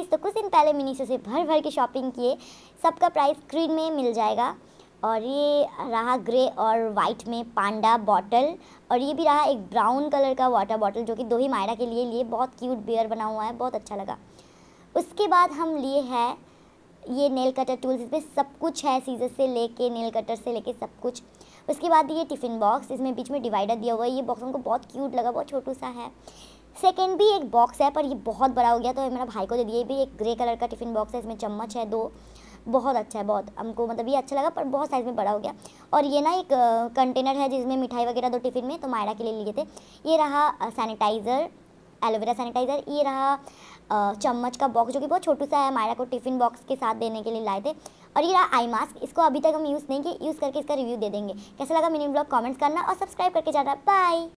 guys तो कुछ दिन पहले मिनीसो से भर भर के शॉपिंग किए सबका प्राइस स्क्रीन में मिल जाएगा और ये रहा ग्रे और वाइट में पांडा बॉटल और ये भी रहा एक ब्राउन कलर का वाटर बॉटल जो कि दो ही मायरा के लिए लिए बहुत क्यूट बियर बना हुआ है बहुत अच्छा लगा उसके बाद हम लिए हैं ये नेल कटर टूल्स इसमें सब कुछ है सीजर से लेके नेल कटर से लेके सब कुछ उसके बाद ये टिफ़िन बॉक्स इसमें बीच में डिवाइडर दिया हुआ है ये बॉक्स हमको बहुत क्यूट लगा बहुत छोटू सा है सेकेंड भी एक बॉक्स है पर ये बहुत बड़ा हो गया तो मेरा भाई को दे दिया ये भी एक ग्रे कलर का टिफ़िन बॉक्स है इसमें चम्मच है दो बहुत अच्छा है बहुत हमको मतलब ये अच्छा लगा पर बहुत साइज़ में बड़ा हो गया और ये ना एक कंटेनर है जिसमें मिठाई वगैरह दो टिफ़िन में तो मायरा के लिए लिए थे ये रहा सैनिटाइज़र एलोवेरा सैनिटाइज़र ये रहा चम्मच का बॉक्स जो कि बहुत छोटू सा है मायरा को टिफ़िन बॉक्स के साथ देने के लिए लाए थे और ये रहा आई मास्क इसको अभी तक हम यूज़ नहीं किए यूज़ करके इसका रिव्यू दे देंगे कैसा लगा मिनी ब्लॉग कमेंट्स करना और सब्सक्राइब करके जाना बाय